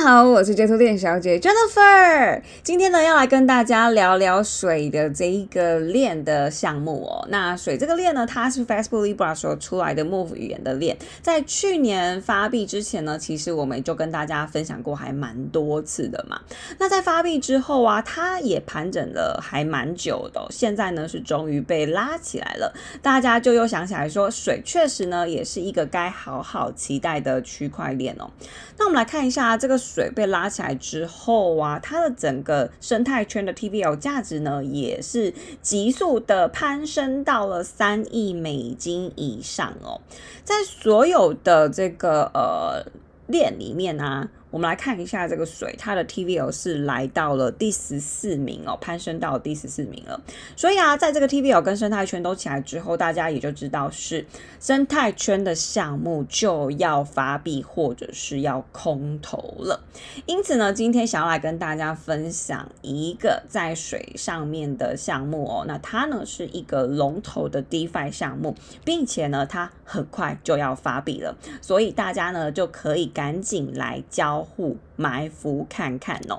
好，我是街头店小姐 Jennifer。今天呢，要来跟大家聊聊水的这一个链的项目哦。那水这个链呢，它是 f a c e b o o k l i b r a 所出来的 Move 语言的链，在去年发币之前呢，其实我们就跟大家分享过还蛮多次的嘛。那在发币之后啊，它也盘整了还蛮久的，现在呢是终于被拉起来了，大家就又想起来说，水确实呢也是一个该好好期待的区块链哦。那我们来看一下这个。水被拉起来之后啊，它的整个生态圈的 T V O 价值呢，也是急速的攀升到了三亿美金以上哦，在所有的这个呃链里面呢。我们来看一下这个水，它的 TVL 是来到了第十四名哦，攀升到第十四名了。所以啊，在这个 TVL 跟生态圈都起来之后，大家也就知道是生态圈的项目就要发币或者是要空投了。因此呢，今天想要来跟大家分享一个在水上面的项目哦，那它呢是一个龙头的 DeFi 项目，并且呢它很快就要发币了，所以大家呢就可以赶紧来交。户埋伏看看哦。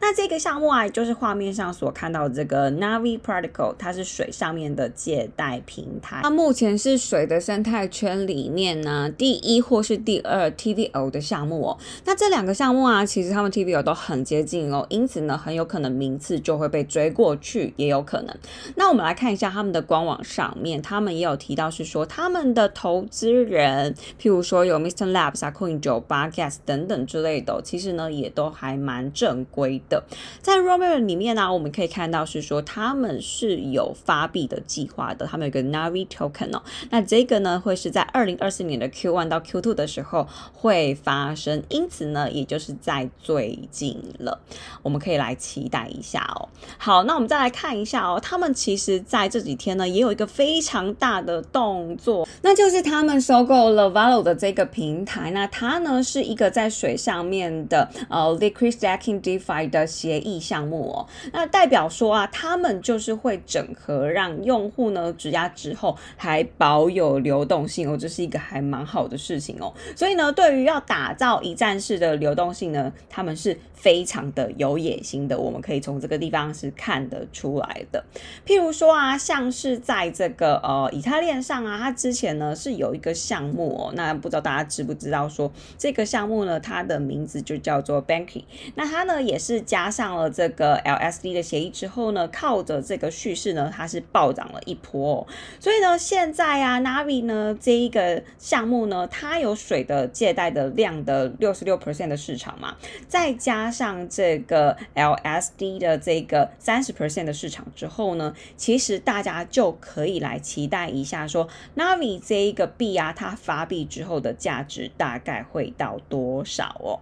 那这个项目啊，就是画面上所看到的这个 n a v i Protocol，它是水上面的借贷平台。那目前是水的生态圈里面呢，第一或是第二 t v o 的项目哦。那这两个项目啊，其实他们 t v o 都很接近哦，因此呢，很有可能名次就会被追过去，也有可能。那我们来看一下他们的官网上面，他们也有提到是说，他们的投资人，譬如说有 Mr. Labs、啊、Coin 九八 Gas 等等之类。其实呢，也都还蛮正规的。在 r o b e o x 里面呢，我们可以看到是说他们是有发币的计划的。他们有个 Navi Token 哦，那这个呢会是在二零二四年的 Q one 到 Q two 的时候会发生，因此呢，也就是在最近了，我们可以来期待一下哦。好，那我们再来看一下哦，他们其实在这几天呢，也有一个非常大的动作，那就是他们收购了 Valo 的这个平台。那它呢是一个在水上。面的呃，Liquid Staking Defi 的协议项目哦，那代表说啊，他们就是会整合，让用户呢质押之后还保有流动性哦，这是一个还蛮好的事情哦。所以呢，对于要打造一站式的流动性呢，他们是非常的有野心的，我们可以从这个地方是看得出来的。譬如说啊，像是在这个呃以太链上啊，它之前呢是有一个项目哦，那不知道大家知不知道说这个项目呢它的名。名字就叫做 Banking，那它呢也是加上了这个 LSD 的协议之后呢，靠着这个叙事呢，它是暴涨了一波哦。所以呢，现在啊，Navi 呢这一个项目呢，它有水的借贷的量的六十六 percent 的市场嘛，再加上这个 LSD 的这个三十 percent 的市场之后呢，其实大家就可以来期待一下，说 Navi 这一个币啊，它发币之后的价值大概会到多少哦？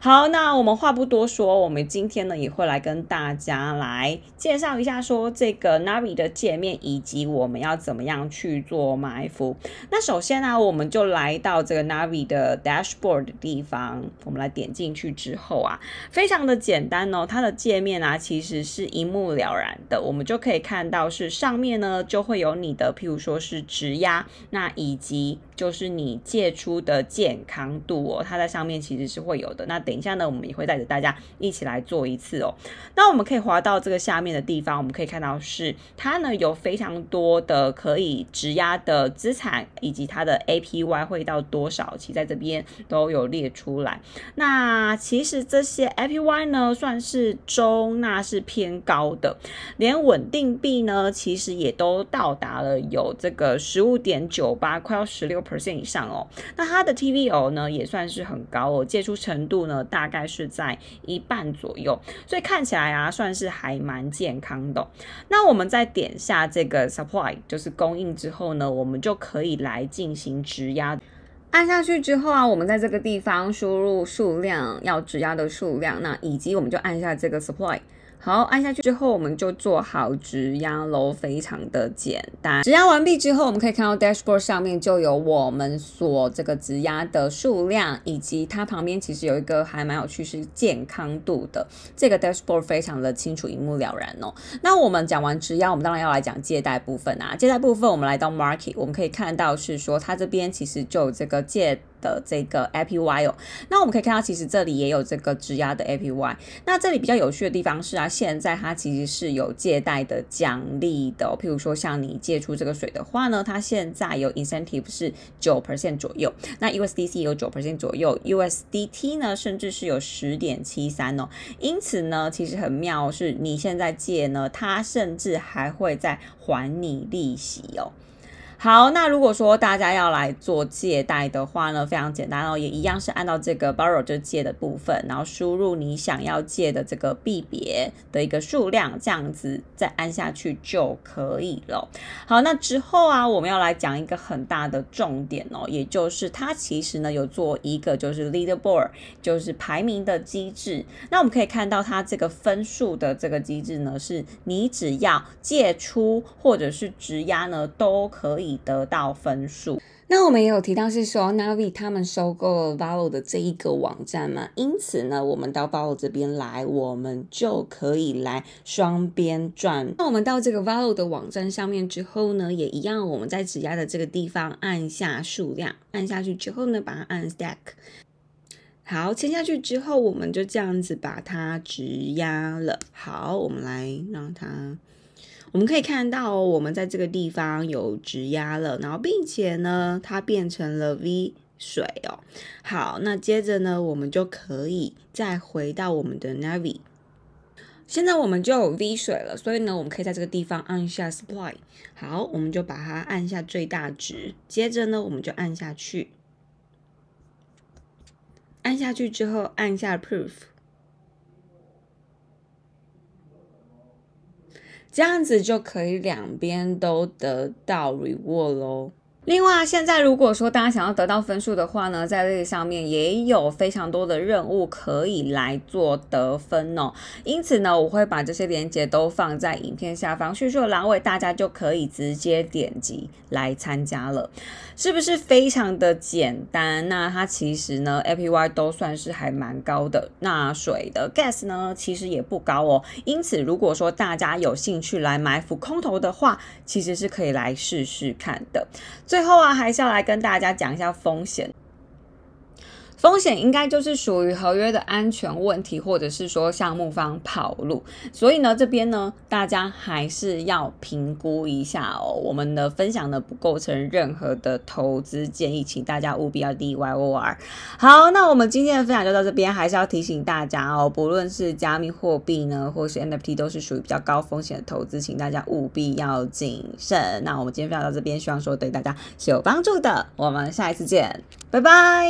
好，那我们话不多说，我们今天呢也会来跟大家来介绍一下，说这个 Navi 的界面以及我们要怎么样去做埋伏。那首先呢，我们就来到这个 Navi 的 Dashboard 的地方，我们来点进去之后啊，非常的简单哦，它的界面啊其实是一目了然的，我们就可以看到是上面呢就会有你的，譬如说是直压，那以及就是你借出的健康度哦，它在上面其实是会有。那等一下呢，我们也会带着大家一起来做一次哦。那我们可以滑到这个下面的地方，我们可以看到是它呢有非常多的可以质押的资产，以及它的 APY 会到多少，其实在这边都有列出来。那其实这些 APY 呢算是中，那是偏高的。连稳定币呢，其实也都到达了有这个十五点九八，快要十六 percent 以上哦。那它的 TVL 呢也算是很高哦，借出成度呢大概是在一半左右，所以看起来啊算是还蛮健康的。那我们再点下这个 supply 就是供应之后呢，我们就可以来进行质押。按下去之后啊，我们在这个地方输入数量要质押的数量，那以及我们就按下这个 supply。好，按下去之后，我们就做好质压喽，非常的简单。质压完毕之后，我们可以看到 dashboard 上面就有我们所这个质压的数量，以及它旁边其实有一个还蛮有趣是健康度的。这个 dashboard 非常的清楚，一目了然哦。那我们讲完质压，我们当然要来讲借贷部分啊。借贷部分，我们来到 market，我们可以看到是说它这边其实就有这个借。的这个 APY 哦，那我们可以看到，其实这里也有这个质押的 APY。那这里比较有趣的地方是啊，现在它其实是有借贷的奖励的。譬如说，像你借出这个水的话呢，它现在有 incentive 是九 percent 左右。那 USDC 有九 percent 左右，USDT 呢甚至是有十点七三哦。因此呢，其实很妙是，你现在借呢，它甚至还会再还你利息哦。好，那如果说大家要来做借贷的话呢，非常简单哦，也一样是按照这个 borrow 就借的部分，然后输入你想要借的这个币别的一个数量，这样子再按下去就可以了。好，那之后啊，我们要来讲一个很大的重点哦，也就是它其实呢有做一个就是 leader board 就是排名的机制。那我们可以看到它这个分数的这个机制呢，是你只要借出或者是质押呢都可以。得到分数。那我们也有提到是说，Navi 他们收购了 Valo 的这一个网站嘛，因此呢，我们到 Valo 这边来，我们就可以来双边赚。那我们到这个 Valo 的网站上面之后呢，也一样，我们在指压的这个地方按下数量，按下去之后呢，把它按 Stack。好，签下去之后，我们就这样子把它指压了。好，我们来让它。我们可以看到，我们在这个地方有值压了，然后并且呢，它变成了 V 水哦。好，那接着呢，我们就可以再回到我们的 Navi。现在我们就有 V 水了，所以呢，我们可以在这个地方按下 Supply。好，我们就把它按下最大值。接着呢，我们就按下去，按下去之后，按下 Proof。这样子就可以两边都得到 reward 咯。另外，现在如果说大家想要得到分数的话呢，在这个上面也有非常多的任务可以来做得分哦。因此呢，我会把这些连接都放在影片下方叙述栏位，大家就可以直接点击来参加了，是不是非常的简单？那它其实呢，APY 都算是还蛮高的，那水的 gas 呢，其实也不高哦。因此，如果说大家有兴趣来埋伏空投的话，其实是可以来试试看的。最后啊，还是要来跟大家讲一下风险。风险应该就是属于合约的安全问题，或者是说项目方跑路，所以呢，这边呢大家还是要评估一下哦。我们的分享呢不构成任何的投资建议，请大家务必要 DYOR。好，那我们今天的分享就到这边，还是要提醒大家哦，不论是加密货币呢，或是 NFT，都是属于比较高风险的投资，请大家务必要谨慎。那我们今天分享到这边，希望说对大家是有帮助的。我们下一次见，拜拜。